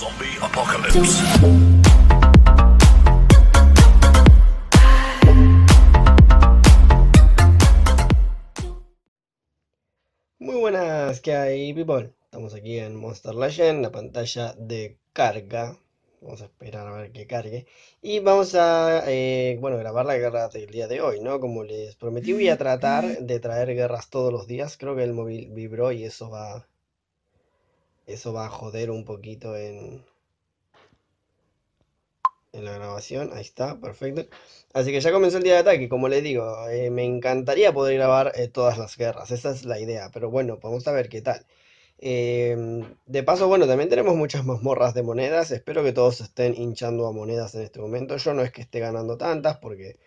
Zombie Apocalypse. Muy buenas, que hay, people? Estamos aquí en Monster Legend, la pantalla de carga. Vamos a esperar a ver que cargue. Y vamos a, eh, bueno, grabar la guerra del día de hoy, ¿no? Como les prometí, voy a tratar de traer guerras todos los días. Creo que el móvil vibró y eso va eso va a joder un poquito en, en la grabación. Ahí está, perfecto. Así que ya comenzó el día de ataque. Como les digo, eh, me encantaría poder grabar eh, todas las guerras. Esa es la idea. Pero bueno, vamos a ver qué tal. Em, de paso, bueno, también tenemos muchas mazmorras de monedas. Espero que todos estén hinchando a monedas en este momento. Yo no es que esté ganando tantas porque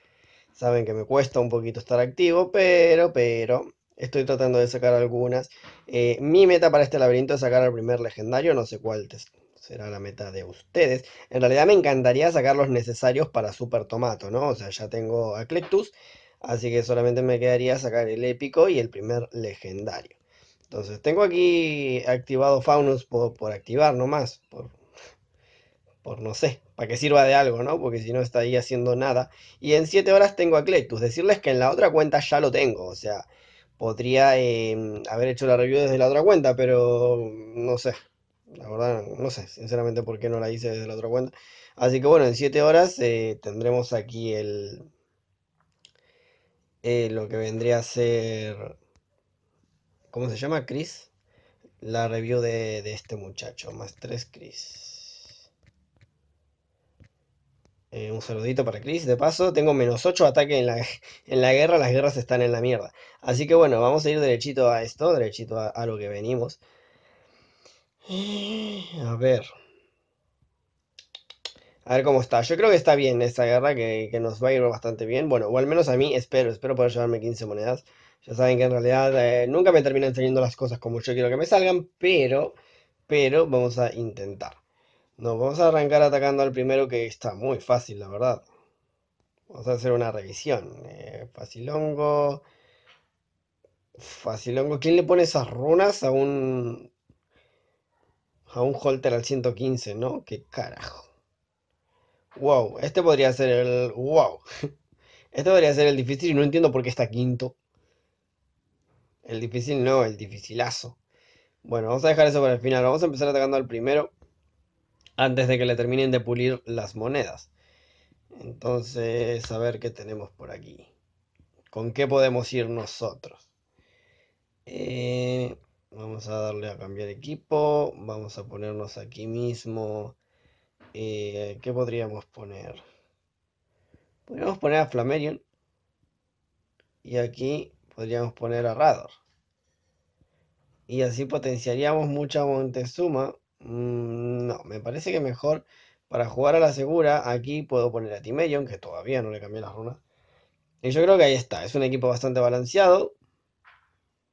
saben que me cuesta un poquito estar activo, pero, pero, Estoy tratando de sacar algunas. Eh, mi meta para este laberinto es sacar al primer legendario. No sé cuál será la meta de ustedes. En realidad me encantaría sacar los necesarios para Super Tomato, ¿no? O sea, ya tengo a Clectus. Así que solamente me quedaría sacar el épico y el primer legendario. Entonces, tengo aquí activado Faunus por, activar nomás. Por, por no sé, para que sirva de algo, ¿no? Porque si no está ahí haciendo nada. Y en 7 horas tengo a Clectus. Decirles que en la otra cuenta ya lo tengo. O sea, podría em, haber hecho la review desde la otra cuenta, pero no sé. La verdad, no sé, sinceramente, por qué no la hice desde la otra cuenta. Así que bueno, en 7 horas eh, tendremos aquí el eh, lo que vendría a ser. ¿Cómo se llama? Chris. La review de, de este muchacho, más 3 Chris. Eh, un saludito para Chris, de paso. Tengo menos 8 ataque en la, en la guerra, las guerras están en la mierda. Así que bueno, vamos a ir derechito a esto, derechito a, lo que venimos. A ver. A ver cómo está. Yo creo que está bien esta guerra, que, que, nos va a ir bastante bien. Bueno, o al menos a mí espero, espero poder llevarme 15 monedas. Ya saben que en realidad eh, nunca me terminan saliendo las cosas como yo quiero que me salgan, pero, pero vamos a intentar. No, vamos a arrancar atacando al primero que está muy fácil, la verdad. Vamos a hacer una revisión. Eh, facilongo. Facilongo. ¿Quién le pone esas runas a un. a un Holter al 115, no? ¡Qué carajo! ¡Wow! Este podría ser el. ¡Wow! Este podría ser el difícil y no entiendo por qué está quinto. El difícil no, el dificilazo. Bueno, vamos a dejar eso para el final. Vamos a empezar atacando al primero antes de que le terminen de pulir las monedas. Entonces, a ver qué tenemos por aquí. ¿Con qué podemos ir nosotros? Eh, vamos a darle a cambiar equipo. Vamos a ponernos aquí mismo. Eh, ¿Qué podríamos poner? Podríamos poner a Flamerion. Y aquí podríamos poner a Radar. Y así potenciaríamos mucha Montezuma Mm, no, me parece que mejor para jugar a la segura, aquí puedo poner a Timellion, que todavía no le cambié las runas. Y yo creo que ahí está. Es un equipo bastante balanceado.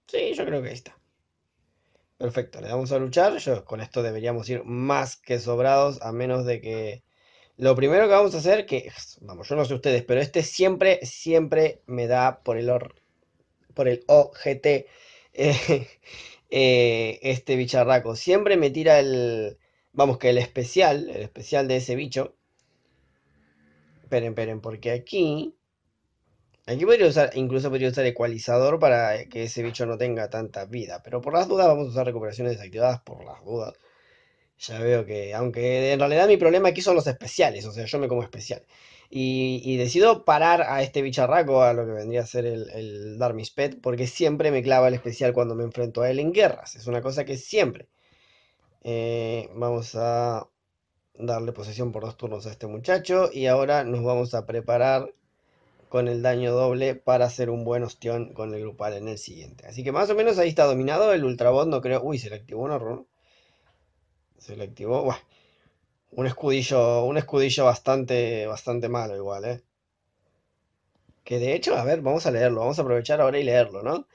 Sí, yo creo que ahí está. Perfecto, le damos a luchar. Yo, con esto deberíamos ir más que sobrados, a menos de que... Lo primero que vamos a hacer, que... Vamos, yo no sé ustedes, pero este siempre, siempre me da por el... Por el OGT. Eh, eh, este bicharraco. Siempre me tira el, vamos, que el especial, el especial de ese bicho. Esperen, esperen, porque aquí, aquí podría usar, incluso podría usar ecualizador para que ese bicho no tenga tanta vida. Pero por las dudas vamos a usar recuperaciones desactivadas, por las dudas. Ya veo que, aunque en realidad mi problema aquí son los especiales, o sea, yo me como especial. Y, decido parar a este bicharraco, a lo que vendría a ser el, el Darmis Pet, porque siempre me clava el especial cuando me enfrento a él en guerras. Es una cosa que siempre. Eh, vamos a darle posesión por dos turnos a este muchacho y ahora nos vamos a preparar con el daño doble para hacer un buen ostión con el grupal en el siguiente. Así que más o menos ahí está dominado el Ultrabot, no creo... Uy, se le activó un error se le activó. un escudillo, un escudillo bastante, bastante malo igual, ¿eh? Que de hecho, a ver, vamos a leerlo, vamos a aprovechar ahora y leerlo, ¿no?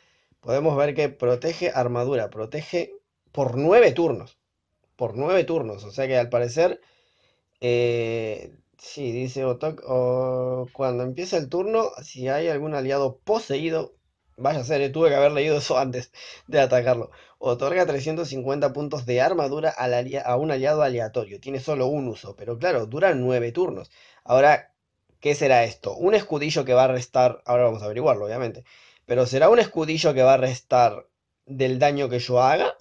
Podemos ver que protege armadura, protege por nueve turnos. Por nueve turnos. O sea que al parecer. Eh, sí, dice Otok. cuando empieza el turno, si hay algún aliado poseído Vaya ser, tuve que haber leído eso antes de atacarlo. Otorga 350 puntos de armadura a un aliado aleatorio. Tiene solo un uso, pero claro, dura 9 turnos. Ahora, ¿qué será esto? Un escudillo que va a restar. Ahora vamos a averiguarlo, obviamente. Pero será un escudillo que va a restar del daño que yo haga.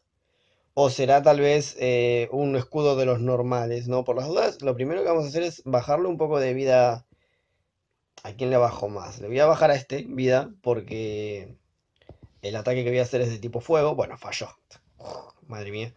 O será tal vez eh, un escudo de los normales, ¿no? Por las dudas, lo primero que vamos a hacer es bajarle un poco de vida ¿A quién le bajo más? Le voy a bajar a este vida porque el ataque que voy a hacer es de tipo fuego. Bueno, falló. madre mía.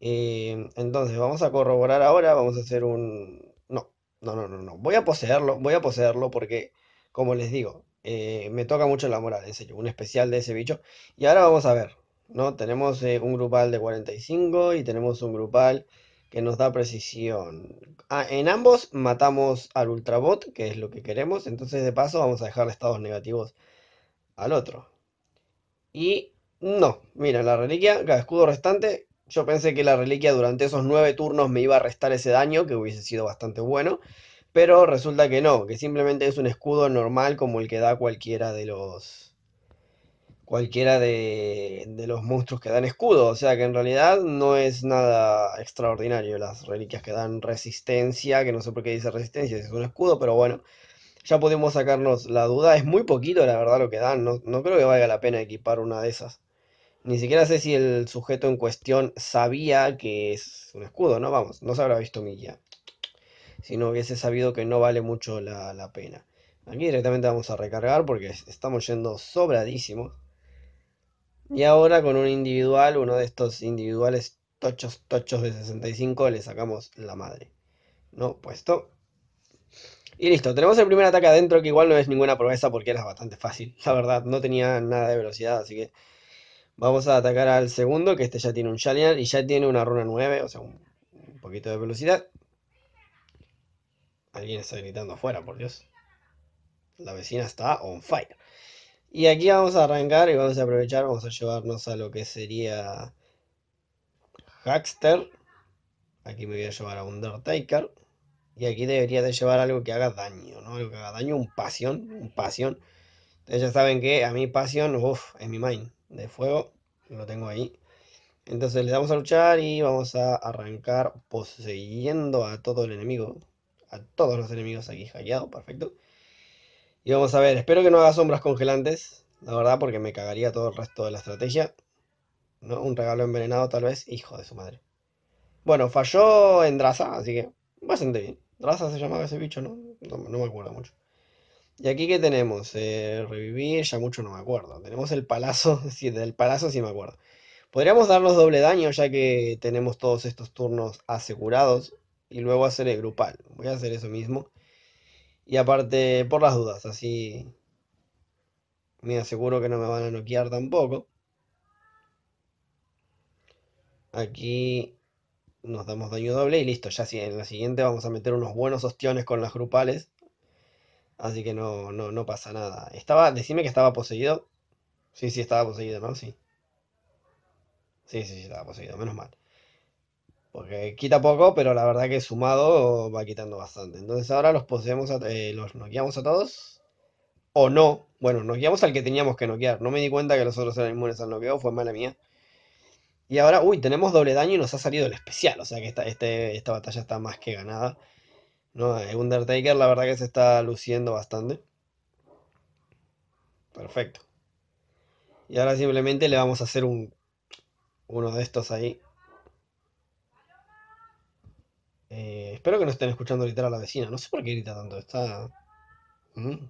Eh, entonces, vamos a corroborar ahora. Vamos a hacer un... No, no, no, no, no. Voy a poseerlo. Voy a poseerlo porque, como les digo, eh, me toca mucho la moral. En serio, un especial de ese bicho. Y ahora vamos a ver. ¿no? Tenemos eh, un grupal de 45 y tenemos un grupal que nos da precisión. Ah, en ambos matamos al Ultrabot, que es lo que queremos. Entonces, de paso, vamos a dejar estados negativos al otro. Y no, mira, la reliquia, cada escudo restante. Yo pensé que la reliquia durante esos nueve turnos me iba a restar ese daño, que hubiese sido bastante bueno. Pero resulta que no, que simplemente es un escudo normal como el que da cualquiera de los cualquiera de, los monstruos que dan escudo, o sea que en realidad no es nada extraordinario las reliquias que dan resistencia, que no sé por qué dice resistencia, es un escudo, pero bueno, ya podemos sacarnos la duda, es muy poquito la verdad lo que dan, no, creo que valga la pena equipar una de esas. Ni siquiera sé si el sujeto en cuestión sabía que es un escudo, ¿no? Vamos, no se habrá visto mi Milla. Si no hubiese sabido que no vale mucho la, la pena. Aquí directamente vamos a recargar porque estamos yendo sobradísimos. Y ahora con un individual, uno de estos individuales tochos, tochos de 65, le sacamos la madre. No, puesto. Y listo, tenemos el primer ataque adentro, que igual no es ninguna promesa porque era bastante fácil. La verdad, no tenía nada de velocidad, así que... Vamos a atacar al segundo, que este ya tiene un Shalian y ya tiene una runa 9, o sea, un poquito de velocidad. Alguien está gritando afuera, por Dios. La vecina está on fire. Y aquí vamos a arrancar y vamos a aprovechar, vamos a llevarnos a lo que sería Hackster. Aquí me voy a llevar a Undertaker. Y aquí debería de llevar algo que haga daño, ¿no? Algo que haga daño, un pasión, un pasión. Ustedes ya saben que a mi pasión, uff, es mi mind de fuego. Lo tengo ahí. Entonces le damos a luchar y vamos a arrancar poseyendo a todo el enemigo. A todos los enemigos aquí hackeados perfecto. Y vamos a ver, espero que no haga sombras congelantes, la verdad, porque me cagaría todo el resto de la estrategia. ¿No? Un regalo envenenado tal vez, hijo de su madre. Bueno, falló en Draza, así que bastante bien. Draza se llamaba ese bicho, ¿no? No, me acuerdo mucho. Y aquí que tenemos, eh, revivir, ya mucho no me acuerdo. Tenemos el palazo, sí, del palazo sí me acuerdo. Podríamos darnos doble daño ya que tenemos todos estos turnos asegurados y luego hacer el grupal. Voy a hacer eso mismo. Y aparte, por las dudas, así me aseguro que no me van a noquear tampoco. Aquí nos damos daño doble y listo. Ya si en la siguiente vamos a meter unos buenos ostiones con las grupales. Así que no, no, pasa nada. Estaba, decime que estaba poseído. Sí, sí, estaba poseído, ¿no? Sí. Sí, sí, sí, estaba poseído, menos mal. Porque quita poco, pero la verdad que sumado va quitando bastante. Entonces ahora los poseemos, a, eh, los noqueamos a todos. O no. Bueno, nos noqueamos al que teníamos que noquear. No me di cuenta que los otros eran inmunes al noqueo, fue mala mía. Y ahora, uy, tenemos doble daño y nos ha salido el especial. O sea que esta, este, esta batalla está más que ganada. ¿no? Eh, Undertaker la verdad que se está luciendo bastante. Perfecto. Y ahora simplemente le vamos a hacer un, uno de estos ahí. Espero que no estén escuchando gritar a la vecina. No sé por qué grita tanto. Está. Mm,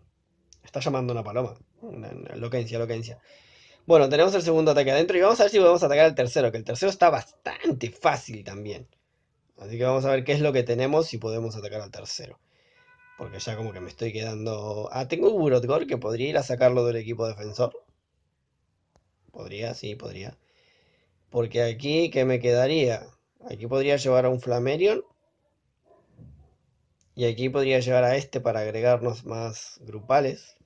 está llamando una paloma. Una, una loquencia, loquencia. Bueno, tenemos el segundo ataque adentro y vamos a ver si podemos atacar al tercero, que el tercero está bastante fácil también. Así que vamos a ver qué es lo que tenemos si podemos atacar al tercero. Porque ya como que me estoy quedando... Ah, tengo un Burotgor que podría ir a sacarlo del equipo defensor. Podría, sí, podría. Porque aquí, ¿qué me quedaría? Aquí podría llevar a un Flamerion. Y aquí podría llevar a este para agregarnos más grupales.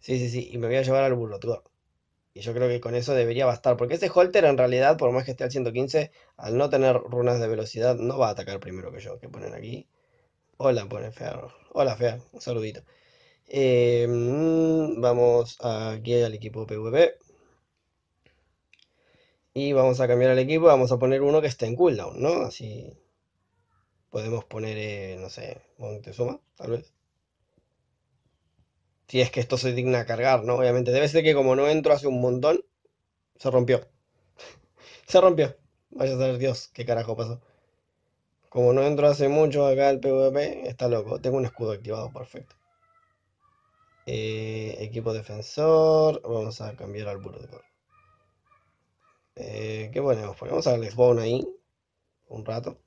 Sí, sí, sí. Y me voy a llevar al burlotgor. Y yo creo que con eso debería bastar. Porque ese Holter en realidad, por más que esté al 115, al no tener runas de velocidad, no va a atacar primero que yo. Que ponen aquí. Hola, pone Ferro. Hola, Fea. Un saludito. Eh, mm, vamos aquí al equipo PvP. Y vamos a cambiar al equipo. Vamos a poner uno que esté en cooldown, ¿no? Así Podemos poner, eh, no sé, Montezuma, tal vez. Si es que esto se digna a cargar, ¿no? Obviamente. Debe ser que como no entro hace un montón, se rompió. se rompió. Vaya a saber Dios qué carajo pasó. Como no entro hace mucho acá el PvP, está loco. Tengo un escudo activado, perfecto. Eh, equipo defensor. Vamos a cambiar al burro de oro. Eh, ¿Qué ponemos? Ponemos al ahí. Un rato.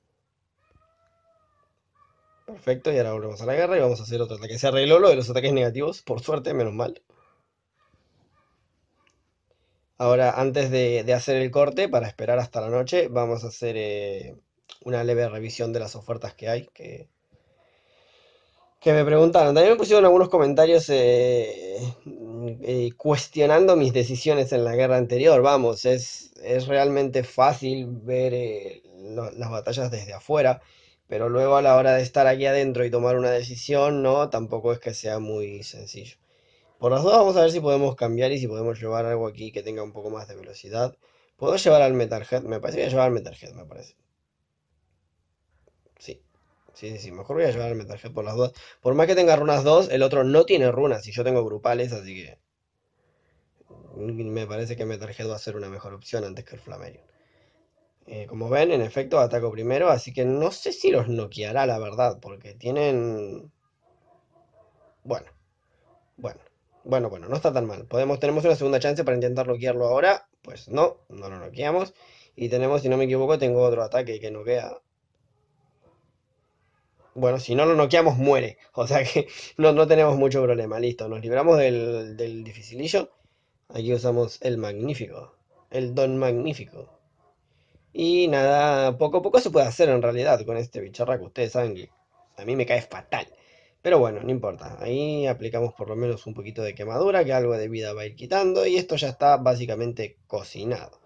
Perfecto, y ahora volvemos a la guerra y vamos a hacer otro ataque. Se arregló lo de los ataques negativos, por suerte, menos mal. Ahora, antes de, hacer el corte, para esperar hasta la noche, vamos a hacer eh, una leve revisión de las ofertas que hay, que, que me preguntaron. También me pusieron algunos comentarios eh, eh, cuestionando mis decisiones en la guerra anterior. Vamos, es, realmente fácil ver las batallas desde afuera pero luego a la hora de estar aquí adentro y tomar una decisión, no, tampoco es que sea muy sencillo. Por las dos vamos a ver si podemos cambiar y si podemos llevar algo aquí que tenga un poco más de velocidad. ¿Puedo llevar al Metalhead? Me parece que voy a llevar al Metalhead, me parece. Sí. Sí, sí, Mejor voy a llevar al Metalhead por las dos Por más que tenga runas dos el otro no tiene runas y yo tengo grupales, así que... Mm, me parece que Metalhead va a ser una mejor opción antes que el Flamerion. Eh, como ven, en efecto, ataco primero, así que no sé si los noqueará, la verdad, porque tienen... Bueno, bueno, bueno, bueno, no está tan mal. Podemos, tenemos una segunda chance para intentar noquearlo ahora, pues no, no lo noqueamos. Y tenemos, si no me equivoco, tengo otro ataque que noquea. Bueno, si no lo noqueamos, muere. O sea que no, no tenemos mucho problema. Listo, nos libramos del, del dificilillo. Aquí usamos el magnífico. El don magnífico. Y nada, poco a poco se puede hacer en realidad con este bicharraco. Ustedes saben que a mí me cae fatal. Pero bueno, no importa. Ahí aplicamos por lo menos un poquito de quemadura, que algo de vida va a ir quitando. Y esto ya está básicamente cocinado.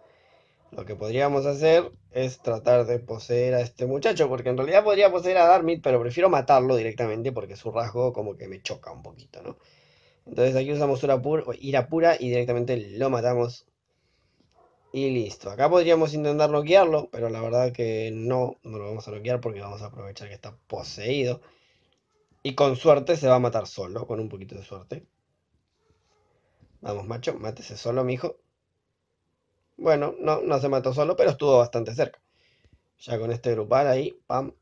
Lo que podríamos hacer es tratar de poseer a este muchacho, porque en realidad podría poseer a Darmit, pero prefiero matarlo directamente porque su rasgo como que me choca un poquito, ¿no? Entonces aquí usamos una ira pura y directamente lo matamos y listo, acá podríamos intentar bloquearlo, pero la verdad que no, no lo vamos a bloquear porque vamos a aprovechar que está poseído. Y con suerte se va a matar solo, con un poquito de suerte. Vamos, macho, mátese solo, mijo. Bueno, no, no se mató solo, pero estuvo bastante cerca. Ya con este grupal ahí, pam,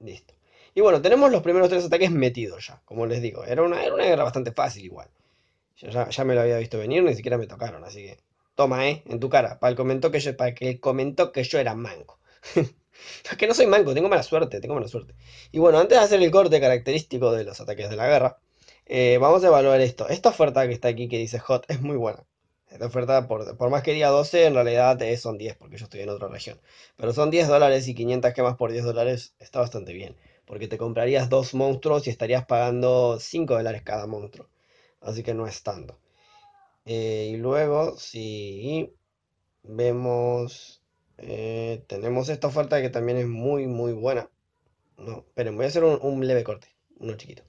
listo. Y bueno, tenemos los primeros tres ataques metidos ya, como les digo. Era una, era guerra bastante fácil igual. ya me lo había visto venir, ni siquiera me tocaron, así que Toma, ¿eh? En tu cara. Para el comento que yo, para que que yo era manco. es que no soy manco, tengo mala suerte, tengo mala suerte. Y bueno, antes de hacer el corte característico de los ataques de la guerra, eh, vamos a evaluar esto. Esta oferta que está aquí que dice hot es muy buena. Esta oferta, por, por más que diga 12, en realidad eh, son 10, porque yo estoy en otra región. Pero son 10 dólares y 500 gemas por 10 dólares está bastante bien. Porque te comprarías dos monstruos y estarías pagando 5 dólares cada monstruo. Así que no es tanto. Eh, y luego, si vemos, eh, tenemos esta oferta que también es muy, muy buena. No, pero voy a hacer un, leve corte, uno chiquito.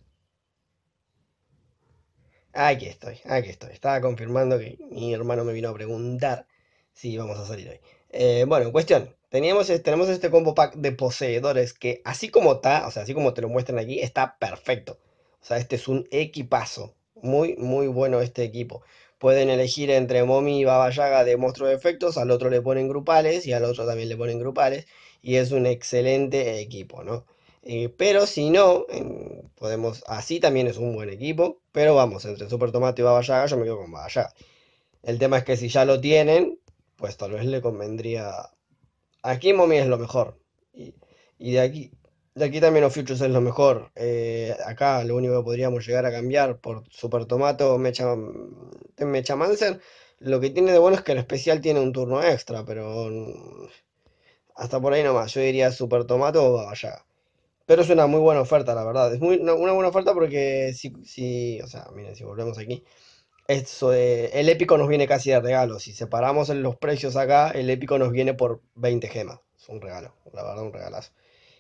Aquí estoy, aquí estoy. Estaba confirmando que mi hermano me vino a preguntar si vamos a salir hoy. Eh, bueno, en cuestión. Teníamos, tenemos este combo pack de poseedores que así como está, o sea, así como te lo muestran aquí, está perfecto. O sea, este es un equipazo. Muy, muy bueno este equipo pueden elegir entre Momi y Baba Yaga de monstruo de efectos, al otro le ponen grupales y al otro también le ponen grupales, y es un excelente equipo, ¿no? Eh, pero si no, podemos, así también es un buen equipo, pero vamos, entre Super Tomate y Baba Yaga yo me quedo con Baba El tema es que si ya lo tienen, pues tal vez le convendría... Aquí Momi es lo mejor. Y, y de aquí, de aquí también los futures es lo mejor. Eh, acá lo único que podríamos llegar a cambiar por Super Tomato, Mecha, mm, Mecha Mancer. Lo que tiene de bueno es que el especial tiene un turno extra, pero mm, hasta por ahí nomás. Yo diría Super Tomato vaya Pero es una muy buena oferta, la verdad. Es muy, una, buena oferta porque si, si, o sea, miren, si volvemos aquí, eso el épico nos viene casi de regalo. Si separamos los precios acá, el épico nos viene por 20 gemas. Es un regalo, la verdad, un regalazo.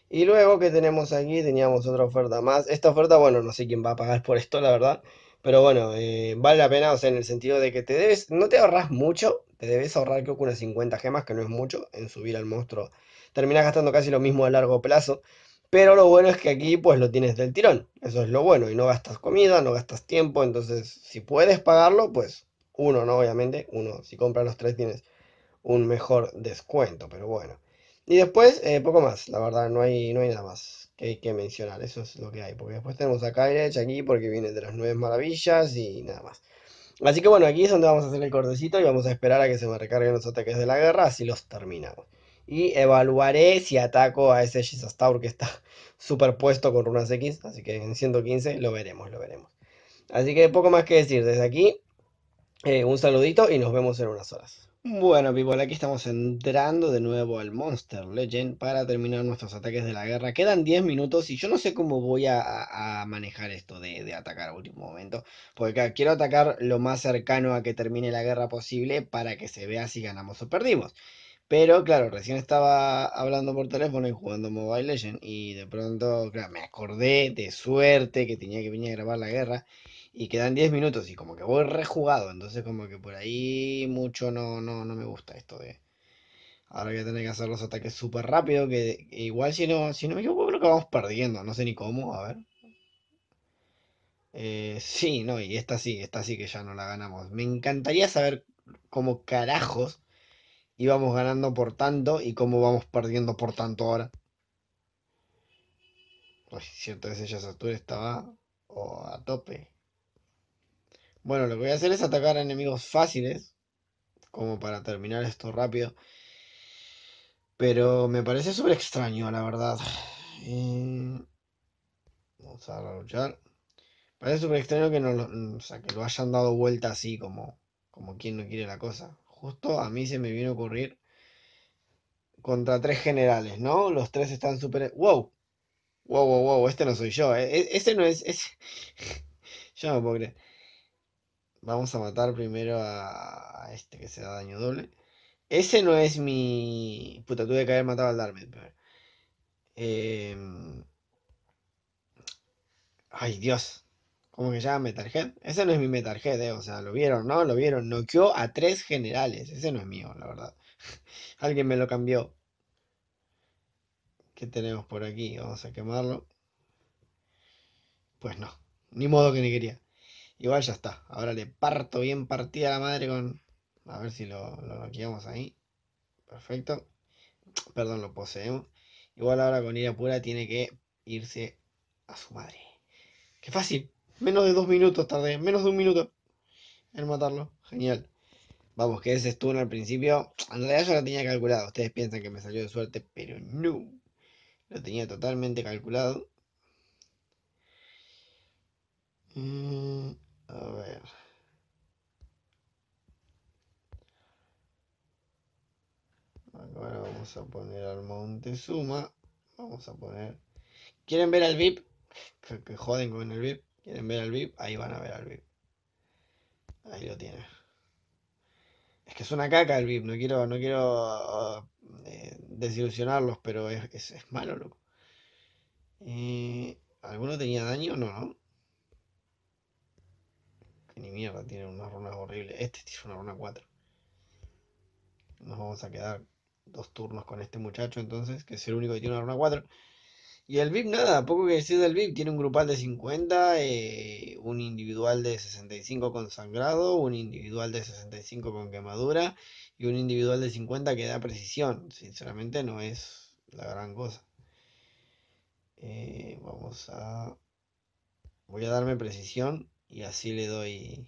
Y luego que tenemos aquí, teníamos otra oferta más. Esta oferta, bueno, no sé quién va a pagar por esto, la verdad. Pero bueno, eh, vale la pena, o sea, en el sentido de que te debes, no te ahorras mucho, te debes ahorrar creo que unas 50 gemas, que no es mucho, en subir al monstruo. Terminas gastando casi lo mismo a largo plazo. Pero lo bueno es que aquí pues lo tienes del tirón. Eso es lo bueno. Y no gastas comida, no gastas tiempo. Entonces, si puedes pagarlo, pues uno, ¿no? Obviamente, uno, si compras los tres tienes un mejor descuento. Pero bueno. Y después, eh, poco más, la verdad, no hay, no hay nada más que hay que mencionar. Eso es lo que hay. Porque después tenemos a derecho aquí porque viene de las nueve maravillas y nada más. Así que bueno, aquí es donde vamos a hacer el cortecito y vamos a esperar a que se me recarguen los ataques de la guerra, así los terminamos. Y evaluaré si ataco a ese Tower que está superpuesto con runas X, así que en 115 lo veremos, lo veremos. Así que poco más que decir desde aquí. Eh, un saludito y nos vemos en unas horas. Bueno, people, aquí estamos entrando de nuevo al Monster Legend para terminar nuestros ataques de la guerra. Quedan 10 minutos y yo no sé cómo voy a, manejar esto de, atacar a último momento. Porque quiero atacar lo más cercano a que termine la guerra posible para que se vea si ganamos o perdimos. Pero claro, recién estaba hablando por teléfono y jugando Mobile Legend y de pronto me acordé de suerte que tenía que venir a grabar la guerra y quedan 10 minutos y como que voy rejugado, entonces como que por ahí mucho no, no, no me gusta esto de... Ahora voy a tener que hacer los ataques súper rápido, que igual si no, si no me equivoco creo que vamos perdiendo, no sé ni cómo, a ver. Eh, sí, no, y esta sí, esta sí que ya no la ganamos. Me encantaría saber cómo carajos íbamos ganando por tanto y cómo vamos perdiendo por tanto ahora. Pues cierto, ese ya estaba oh, a tope. Bueno, lo que voy a hacer es atacar a enemigos fáciles, como para terminar esto rápido. Pero me parece súper extraño, la verdad. Eh, vamos a luchar. Parece súper extraño que, no lo, que lo hayan dado vuelta así, como, como quien no quiere la cosa. Justo a mí se me vino a ocurrir contra tres generales, ¿no? Los tres están súper... ¡Wow! ¡Wow, wow, wow! Este no soy yo, ¿eh? e, Este no es... es... yo no puedo creer. Vamos a matar primero a este que se da daño doble. Ese no es mi... Puta, tuve que haber matado al Darmit, em, Ay, Dios. ¿Cómo que llama Metalhead? Ese no es mi Metalhead, eh. O sea, lo vieron, ¿no? Lo vieron. Noqueó a tres generales. Ese no es mío, la verdad. Alguien me lo cambió. ¿Qué tenemos por aquí? Vamos a quemarlo. Pues no. Ni modo que ni quería. Igual ya está. Ahora le parto bien partida a la madre con... A ver si lo, lo ahí. Perfecto. Perdón, lo poseemos. Igual ahora con ira pura tiene que irse a su madre. ¡Qué fácil! Menos de dos minutos tardé. Menos de un minuto en matarlo. Genial. Vamos, que ese stun al principio. En realidad yo lo tenía calculado. Ustedes piensan que me salió de suerte, pero no. Lo tenía totalmente calculado. Mm, a ver. Ahora vamos a poner al Montezuma. Vamos a poner. ¿Quieren ver al VIP? Que, joden con el VIP. ¿Quieren ver al VIP? Ahí van a ver al VIP. Ahí lo tienen. Es que es una caca el VIP, no quiero, no quiero eh, desilusionarlos, pero es, es, malo, loco. Eh, ¿Alguno tenía daño? No, no ni mierda, tiene unas runas horribles. Este tiene una runa 4. Nos vamos a quedar dos turnos con este muchacho entonces, que es el único que tiene una runa 4. Y el VIP nada, poco que decir del VIP, tiene un grupal de 50, eh, un individual de 65 con sangrado, un individual de 65 con quemadura y un individual de 50 que da precisión. Sinceramente no es la gran cosa. Eh, vamos a... Voy a darme precisión y así le doy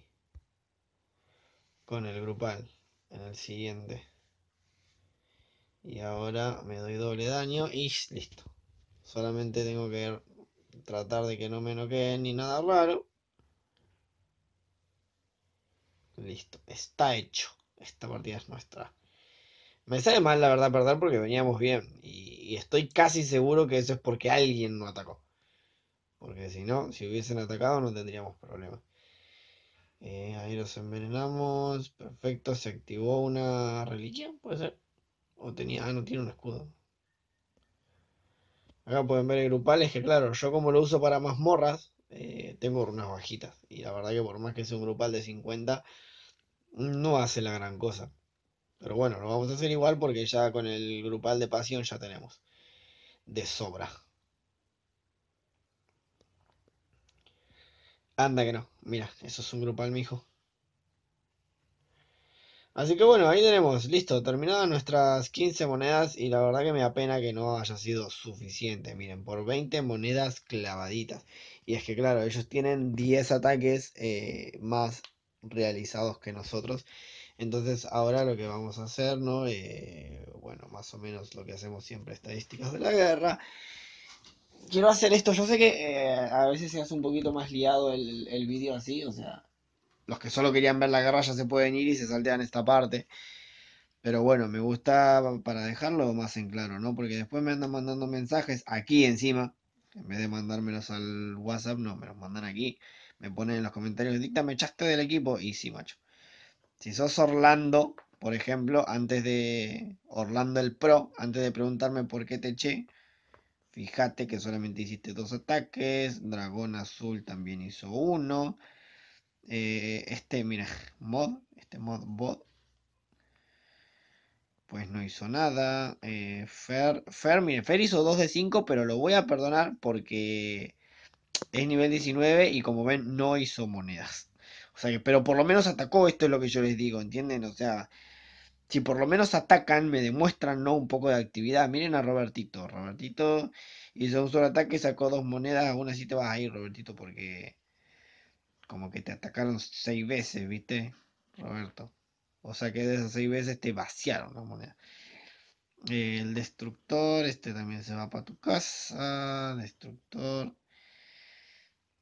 con el grupal en el siguiente y ahora me doy doble daño y listo solamente tengo que tratar de que no me noqueen ni nada raro listo está hecho esta partida es nuestra me sale mal la verdad perder porque veníamos bien y, y estoy casi seguro que eso es porque alguien no atacó porque si no, si hubiesen atacado no tendríamos problemas. Eh, ahí los envenenamos. Perfecto, se activó una reliquia, puede ser. O tenía, ah, no tiene un escudo. Acá pueden ver el grupal, es que claro, yo como lo uso para mazmorras, eh, tengo unas bajitas. Y la verdad que por más que sea un grupal de 50, no hace la gran cosa. Pero bueno, lo vamos a hacer igual porque ya con el grupal de pasión ya tenemos. De sobra. Anda que no. Mira, eso es un grupal, mijo. Así que bueno, ahí tenemos, listo, terminadas nuestras 15 monedas y la verdad que me da pena que no haya sido suficiente, miren, por 20 monedas clavaditas. Y es que claro, ellos tienen 10 ataques eh, más realizados que nosotros. Entonces ahora lo que vamos a hacer, ¿no? Eh, bueno, más o menos lo que hacemos siempre, estadísticas de la guerra quiero hacer esto. Yo sé que eh, a veces se hace un poquito más liado el, el vídeo así, o sea, los que solo querían ver la guerra ya se pueden ir y se saltean esta parte. Pero bueno, me gusta para dejarlo más en claro, ¿no? Porque después me andan mandando mensajes aquí encima. En vez de mandármelos al WhatsApp, no, me los mandan aquí. Me ponen en los comentarios, dicta, me echaste del equipo. Y sí, macho. Si sos Orlando, por ejemplo, antes de Orlando el Pro, antes de preguntarme por qué te eché, Fíjate que solamente hiciste dos ataques. Dragón azul también hizo uno. Eh, este, mira, mod. Este mod bot. Pues no hizo nada. Eh, Fer, Fer, mire, Fer hizo dos de cinco, pero lo voy a perdonar porque es nivel 19 y como ven no hizo monedas. O sea que, pero por lo menos atacó, esto es lo que yo les digo, ¿entienden? O sea, si por lo menos atacan, me demuestran ¿no? un poco de actividad. Miren a Robertito. Robertito hizo un solo ataque, sacó dos monedas. Aún así te vas a ir, Robertito, porque como que te atacaron seis veces, ¿viste, Roberto? O sea que de esas seis veces te vaciaron las monedas. El destructor, este también se va para tu casa. Destructor.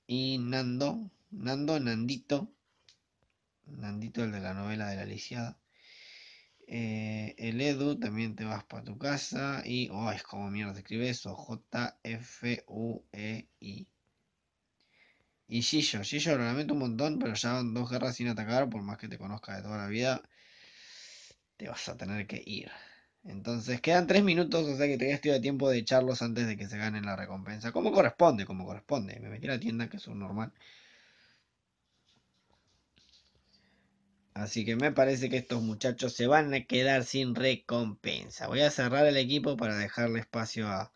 Y Nando, Nando, Nandito. Nandito, el de la novela de la lisiada. Eh, el Edu, también te vas para tu casa. Y, oh, es como mierda te escribe eso: J-F-U-E-I. Y Gillo, Gillo lo lamento un montón, pero ya van dos guerras sin atacar, por más que te conozca de toda la vida, te vas a tener que ir. Entonces quedan tres minutos, o sea que te a tiempo de echarlos antes de que se ganen la recompensa. Como corresponde, como corresponde. Me metí a la tienda, que es un normal. Así que me parece que estos muchachos se van a quedar sin recompensa. Voy a cerrar el equipo para dejarle espacio a,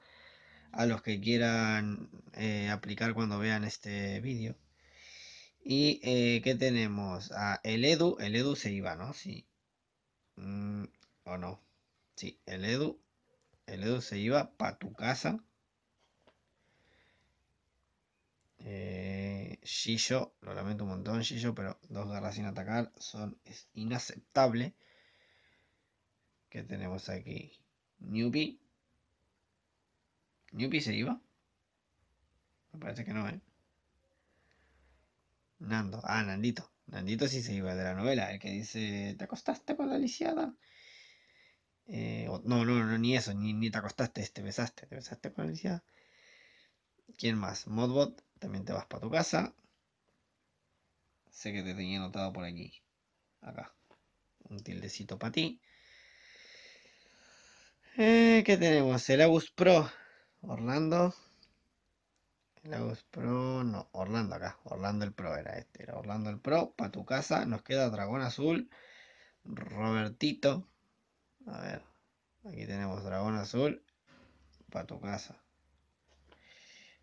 los que quieran eh, aplicar cuando vean este vídeo. Y eh, ¿qué tenemos? a el Edu. El Edu se iba, ¿no? Sí. Mm, ¿O no? Sí, el Edu. El Edu se iba para tu casa. Eh, Shisho, lo lamento un montón Shisho, pero dos garras sin atacar son, es inaceptable. ¿Qué tenemos aquí? Newbie. ¿Newbie se iba? Me parece que no, ¿eh? Nando. Ah, Nandito. Nandito sí se iba de la novela, el que dice, te acostaste con la lisiada. Eh, no, no, no, ni eso, ni, ni te acostaste, te besaste, te besaste con la lisiada. ¿Quién más? Modbot, también te vas para tu casa. Sé que te tenía anotado por aquí. Acá. Un tildecito para ti. Eh, ¿Qué tenemos? El Agus Pro. Orlando. El Agus Pro. No, Orlando acá. Orlando el Pro era este. Era Orlando el Pro. Para tu casa. Nos queda Dragón Azul. Robertito. A ver. Aquí tenemos Dragón Azul. Para tu casa.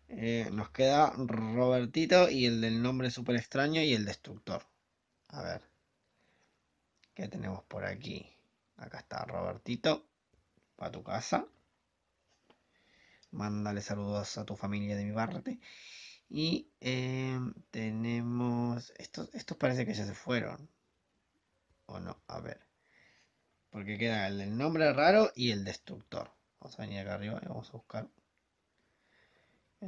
Eh, nos queda Robertito y el del nombre super extraño y el destructor. A ver. ¿Qué tenemos por aquí? Acá está Robertito. Para tu casa. Mándale saludos a tu familia de mi parte. Y em, tenemos... Estos, estos parece que ya se fueron. O no, a ver. Porque queda el del nombre raro y el destructor. Vamos a venir acá arriba y vamos a buscar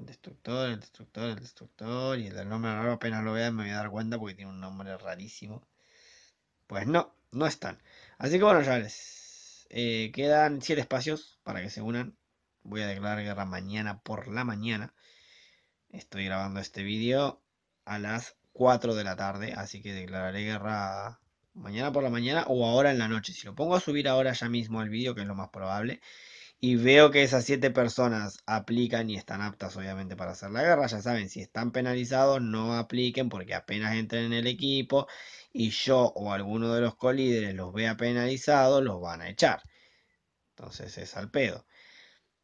el destructor, el destructor, el destructor. Y el nombre raro apenas lo vean me voy a dar cuenta porque tiene un nombre rarísimo. Pues no, no están. Así que bueno, ya les eh, quedan 7 espacios para que se unan. Voy a declarar guerra mañana por la mañana. Estoy grabando este vídeo a las 4 de la tarde, así que declararé guerra mañana por la mañana o ahora en la noche. Si lo pongo a subir ahora ya mismo el vídeo, que es lo más probable, y veo que esas siete personas aplican y están aptas obviamente para hacer la guerra, ya saben, si están penalizados no apliquen porque apenas entren en el equipo y yo o alguno de los colíderes los vea penalizados, los van a echar. Entonces es al pedo.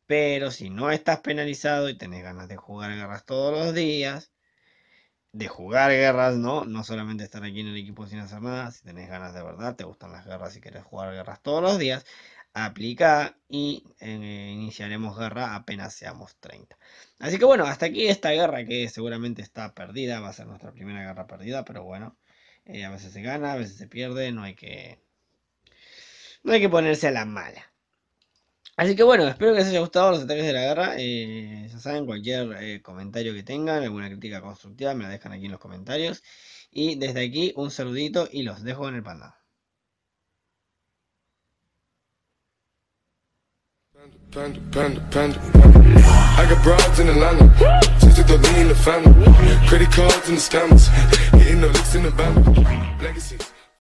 Pero si no estás penalizado y tenés ganas de jugar guerras todos los días, de jugar guerras, ¿no? No solamente estar aquí en el equipo sin hacer nada, si tenés ganas de verdad, te gustan las guerras y querés jugar guerras todos los días, aplica y eh, iniciaremos guerra apenas seamos 30. Así que bueno, hasta aquí esta guerra que seguramente está perdida, va a ser nuestra primera guerra perdida, pero bueno, eh, a veces se gana, a veces se pierde, no hay que... No hay que ponerse a la mala. Así que bueno, espero que les haya gustado los ataques de la guerra. Eh, ya saben, cualquier comentario que tengan, alguna crítica constructiva, me la dejan aquí en los comentarios. Y desde aquí, un saludito y los dejo en el pandado. Panda, panda, panda, panda. I got broads in Atlanta. Just the lean, the family. Credit cards and the scammers. Hitting the licks in the van. Legacies.